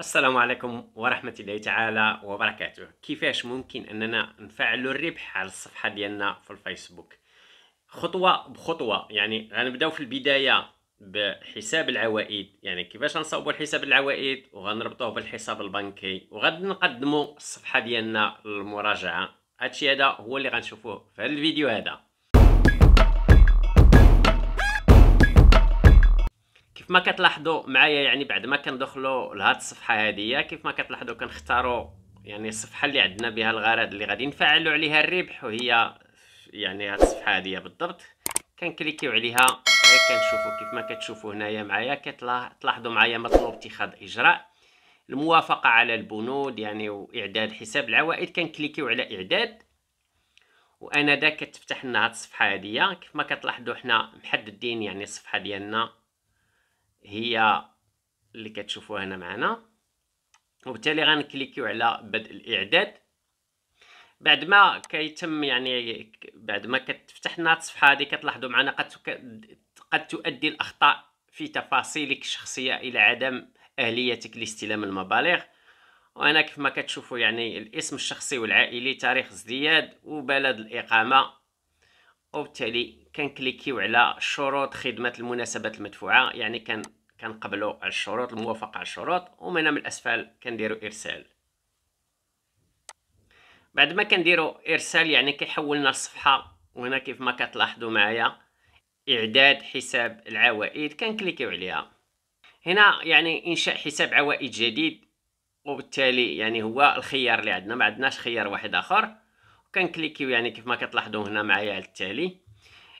السلام عليكم ورحمة الله تعالى وبركاته كيفاش ممكن أننا نفعل الربح على الصفحة ديالنا في الفيسبوك خطوة بخطوة يعني غنبداو في البداية بحساب العوائد يعني كيفاش غنصاوبوا الحساب العوائد وغنربطوه بالحساب البنكي وغادي نقدمو الصفحة ديالنا للمراجعة هادشي هذا هو اللي غنشوفوه في هذا الفيديو هذا كما ما كتلاحظوا معايا يعني بعد ما كندخلوا لهاد الصفحه هذه كيف ما كتلاحظوا كنختاروا يعني الصفحه اللي عندنا بها الغرض اللي غادي نفعلوا عليها الربح وهي يعني هاد الصفحه هذه بالضبط كنكليكيو عليها غير كنشوفوا كيف ما كتشوفوا هنايا معايا كتلاحظوا معايا مطلوب اتخاذ اجراء الموافقه على البنود يعني واعداد حساب العوائد كنكليكيو على اعداد وانا دا كتفتح لنا هاد الصفحه هادي كيف ما كتلاحظوا حنا محددين يعني الصفحه ديالنا هي اللي كتشوفوها هنا معنا وبالتالي غنكليكيو على بدء الاعداد بعد ما كيتم يعني بعد ما كتفتح لنا الصفحه هذه كتلاحظوا معنا قد قد تؤدي الاخطاء في تفاصيلك الشخصيه الى عدم اهليتك لاستلام المبالغ وهنا ما كتشوفوا يعني الاسم الشخصي والعائلي تاريخ ازدياد وبلد الاقامه وبالتالي كنكليكيو على شروط خدمه المناسبات المدفوعه يعني كان كنقبلوا على الشروط الموافقه على الشروط ومن من الاسفل كنديروا ارسال بعد ما كنديروا ارسال يعني كيحولنا الصفحه وهنا كيف ما كتلاحظوا معايا اعداد حساب العوائد كنكليكيو عليها هنا يعني انشاء حساب عوائد جديد وبالتالي يعني هو الخيار اللي عندنا ما عندناش خيار واحد اخر كنكليكيو يعني كيف ما كتلاحظوا هنا معايا على التالي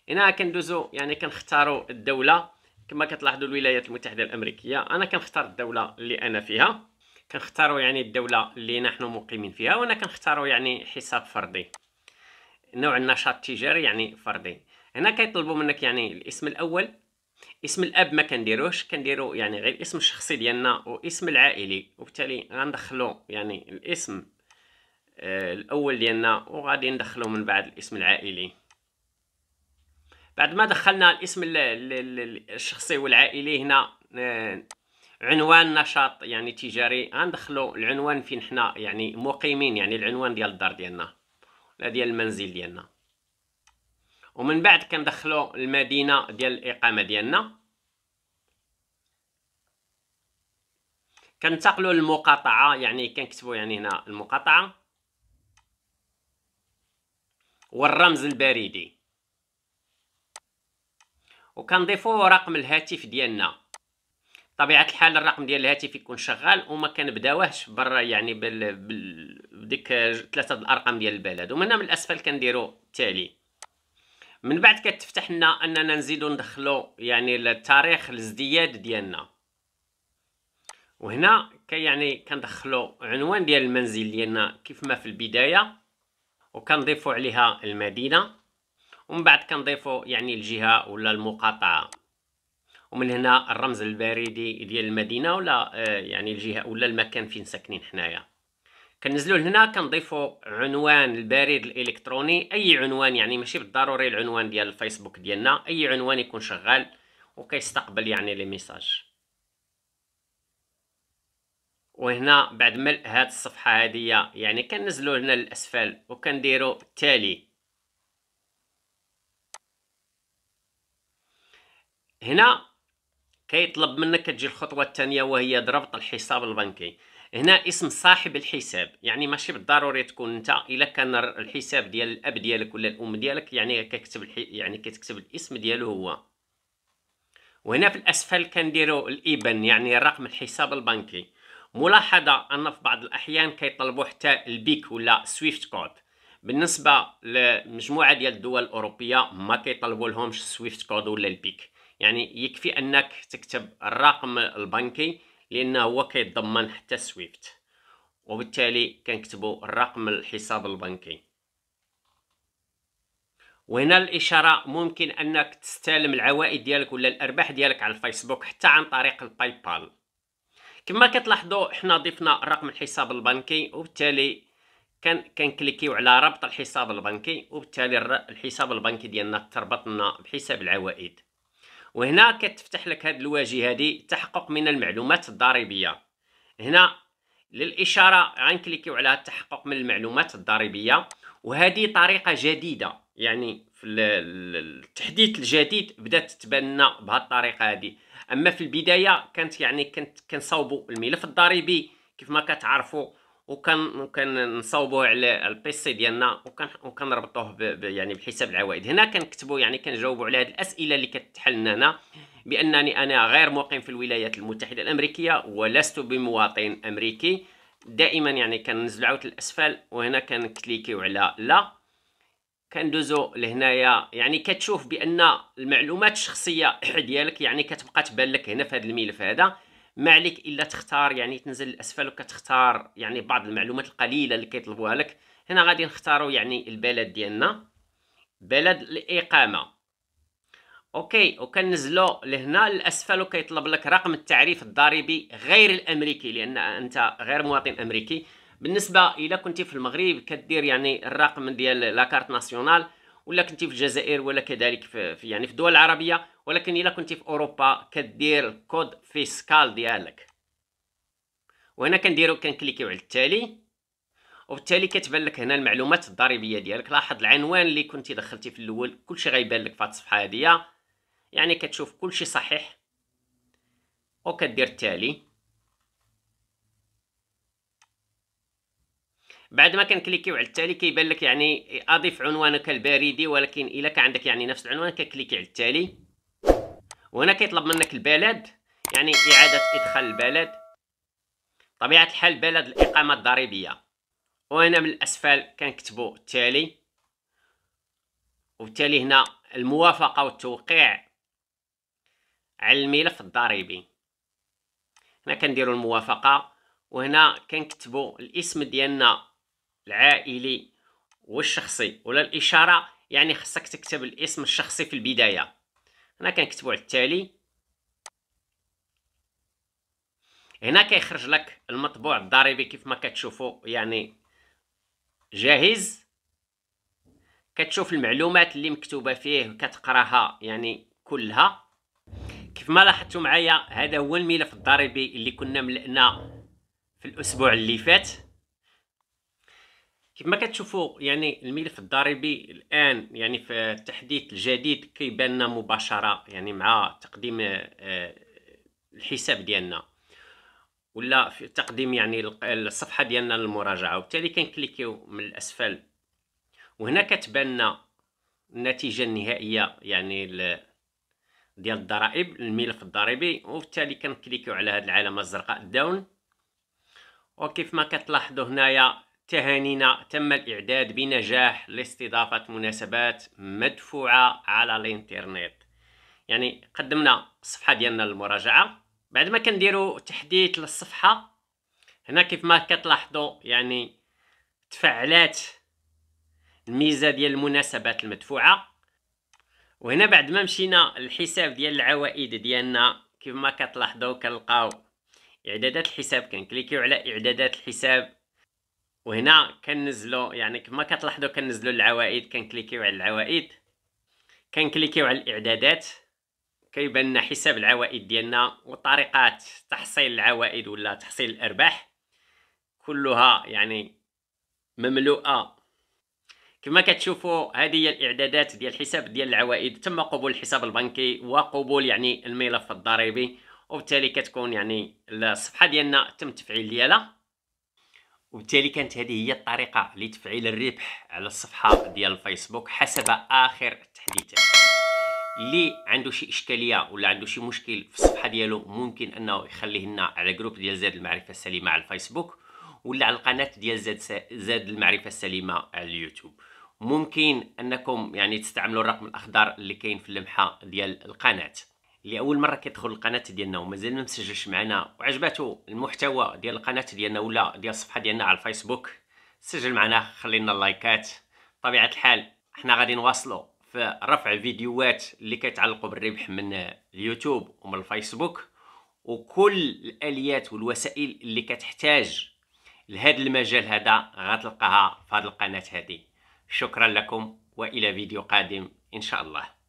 هنا كندوزو يعني كنختاروا الدوله كما كتلاحظوا الولايات المتحده الامريكيه انا كنختار الدوله اللي انا فيها كنختاروا يعني الدوله اللي نحن مقيمين فيها وانا كنختاروا يعني حساب فردي نوع النشاط التجاري يعني فردي هنا كيطلبوا منك يعني الاسم الاول اسم الاب ما كنديروش كنديرو يعني غير الاسم الشخصي ديالنا واسم العائلي وبالتالي غندخلو يعني الاسم الاول ديالنا وغادي ندخلو من بعد الاسم العائلي بعد ما دخلنا الاسم الشخصي والعائلي هنا آه، عنوان نشاط يعني تجاري غندخلو العنوان فين حنا يعني مقيمين يعني العنوان ديال الدار ديالنا ولا ديال المنزل ديالنا ومن بعد كندخلو المدينه ديال الاقامه ديالنا كنتقلوا للمقاطعه يعني كنكتبوا يعني هنا المقاطعه والرمز البريدي وكنضيفو رقم الهاتف ديالنا طبيعة الحال الرقم ديال الهاتف يكون شغال وما كنبداوهش برا يعني بال... بديك ثلاثة الارقام ديال البلد ومن هنا من الاسفل كنديرو التالي من بعد كتفتح لنا اننا نزيدو ندخلو يعني التاريخ الازدياد ديالنا وهنا كي يعني كندخلو عنوان ديال المنزل ديالنا كيف ما في البدايه وكنضيفوا عليها المدينه ومن بعد كنضيفوا يعني الجهه ولا المقاطعه ومن هنا الرمز البريدي ديال المدينه ولا آه، يعني الجهه ولا المكان فين ساكنين حنايا كنزلو لهنا كنضيفوا عنوان البريد الالكتروني اي عنوان يعني ماشي بالضروري العنوان ديال الفيسبوك ديالنا اي عنوان يكون شغال وكيستقبل يعني لي ميساج وهنا بعد ملء هاد الصفحه هذه يعني كننزلو هنا للاسفل وكنديرو التالي هنا كيطلب منك تجي الخطوه الثانيه وهي ضربط الحساب البنكي هنا اسم صاحب الحساب يعني ماشي بالضروري تكون انت الا كان الحساب ديال الاب ديالك ولا الام ديالك يعني كتكتب الحي... يعني كتكتب الاسم ديالو هو وهنا في الاسفل كنديروا الابن يعني رقم الحساب البنكي ملاحظة أن في بعض الأحيان كيطلبوا حتى البيك ولا سويفت كود بالنسبة لمجموعة ديال الدول الأوروبية ما كيطلبوا لهمش سويفت كود ولا البيك يعني يكفي أنك تكتب الرقم البنكي لأنه هو كيتضمن حتى سويفت وبالتالي كنكتبوا الرقم الحساب البنكي وهنا الاشاره ممكن انك تستلم العوائد ديالك ولا الارباح ديالك على الفيسبوك حتى عن طريق البايبال كما كتلاحظوا حنا ضفنا رقم الحساب البنكي وبالتالي كان كنكليكيو على ربط الحساب البنكي وبالتالي الحساب البنكي ديالنا تربط لنا بحساب العوائد وهنا كتفتح لك هذه الواجهه هذه تحقق من المعلومات الضريبيه هنا للاشاره غنكليكيو على التحقق من المعلومات الضريبيه وهذه طريقه جديده يعني في التحديث الجديد بدات تبان لنا بهذه الطريقه هذه اما في البدايه كانت يعني كنت كنصاوبوا الملف الضريبي كيف ما كتعرفوا وكان نصاوبوه على البي سي ديالنا وكان وكنربطوه يعني بحساب العوائد هنا كنكتبوا يعني كنجاوبوا على هذه الاسئله اللي كتحل لنا بانني انا غير مقيم في الولايات المتحده الامريكيه ولست بمواطن امريكي دائما يعني كننزلوا عاوت الاسفل وهنا كنكليكيو على لا كندوزو لهنايا يعني كتشوف بان المعلومات الشخصيه ديالك يعني كتبقى تبان لك هنا في هذا الملف هذا ما عليك الا تختار يعني تنزل الاسفل وكتختار يعني بعض المعلومات القليله اللي كيطلبوها لك هنا غادي نختاروا يعني البلد ديالنا بلد الاقامه اوكي وكننزلوا لهنا للاسفل وكيطلب لك رقم التعريف الضريبي غير الامريكي لان انت غير مواطن امريكي بالنسبه الى كنتي في المغرب كدير يعني الرقم ديال لاكارت ناسيونال ولا كنتي في الجزائر ولا كذلك في يعني في الدول العربيه ولكن الى كنتي في اوروبا كدير الكود فيسكال ديالك وهنا كنديرو كنكليكيو على التالي وبالتالي كتبان لك هنا المعلومات الضريبيه ديالك لاحظ العنوان اللي كنتي دخلتي في الاول كلشي غيبان لك في هذه الصفحه هذه يعني كتشوف كلشي صحيح وكدير التالي بعد ما كنكليكيو على التالي كيبان لك يعني اضيف عنوانك البريدي ولكن الا كان عندك يعني نفس العنوان ككليكي على التالي وهنا كيطلب منك البلد يعني اعاده ادخال البلد طبيعه الحال بلد الاقامه الضريبيه وهنا من الاسفل كنكتبوا التالي وبالتالي هنا الموافقه والتوقيع على الملف الضريبي هنا كنديروا الموافقه وهنا كنكتبوا الاسم ديالنا العائلي والشخصي ولا الاشاره يعني خصك تكتب الاسم الشخصي في البدايه هنا كنكتبو على التالي هنا كيخرج لك المطبوع الضريبي كيف ما كتشوفوا يعني جاهز كتشوف المعلومات اللي مكتوبه فيه كتقراها يعني كلها كيف ما لاحظتوا معايا هذا هو الملف الضريبي اللي كنا ملئنا في الاسبوع اللي فات كما كتشوفوا يعني الملف الضريبي الان يعني في التحديث الجديد كيبان لنا مباشره يعني مع تقديم آه، الحساب ديالنا ولا في تقديم يعني الصفحه ديالنا للمراجعه وبالتالي كنكليكيو من الاسفل وهنا كتبان لنا النتيجه النهائيه يعني ديال الضرائب الملف الضريبي وبالتالي كنكليكيو على هذه العلامه الزرقاء داون وكيف ما كتلاحظوا هنايا تهانينا تم الإعداد بنجاح لاستضافة مناسبات مدفوعة على الإنترنت يعني قدمنا الصفحة ديالنا للمراجعة بعد ما كنديرو تحديث للصفحة هنا كيف ما كتلاحظوا يعني تفعلات الميزة ديال المناسبات المدفوعة وهنا بعد ما مشينا الحساب ديال العوائد ديالنا كيف ما كتلاحظوا كنلقاو إعدادات الحساب كنكليكيو على إعدادات الحساب وهنا كنزلو يعني كما كتلاحظوا كنزلو العوائد كنكليكيو على العوائد كنكليكيو على الاعدادات كيبان لنا حساب العوائد ديالنا وطريقات تحصيل العوائد ولا تحصيل الارباح كلها يعني مملوءه كما كتشوفوا هذه هي الاعدادات ديال الحساب ديال العوائد تم قبول الحساب البنكي وقبول يعني الملف الضريبي وبالتالي كتكون يعني الصفحه ديالنا تم التفعيل ديالها وبالتالي كانت هذه هي الطريقه لتفعيل الربح على الصفحه ديال الفيسبوك حسب اخر تحديثات اللي عنده شي اشكاليه ولا عنده شي مشكل في الصفحه ديالو ممكن انه يخليه لنا على جروب ديال زاد المعرفه السليمه على الفيسبوك ولا على القناه ديال زاد زاد المعرفه السليمه على اليوتيوب ممكن انكم يعني تستعملوا الرقم الاخضر اللي كاين في اللمحه ديال القناه اللي اول مره كيدخل القناه ديالنا ومازال ما مسجلش معنا وعجباتو المحتوى ديال القناه ديالنا ولا ديال الصفحه ديالنا على الفيسبوك سجل معنا خلي لنا اللايكات بطبيعه الحال حنا غادي نواصلوا في رفع فيديوهات اللي كيتعلقوا بالربح من اليوتيوب ومن الفيسبوك وكل الاليات والوسائل اللي كتحتاج لهذا المجال هذا غتلقاها في هذه القناه هذه شكرا لكم والى فيديو قادم ان شاء الله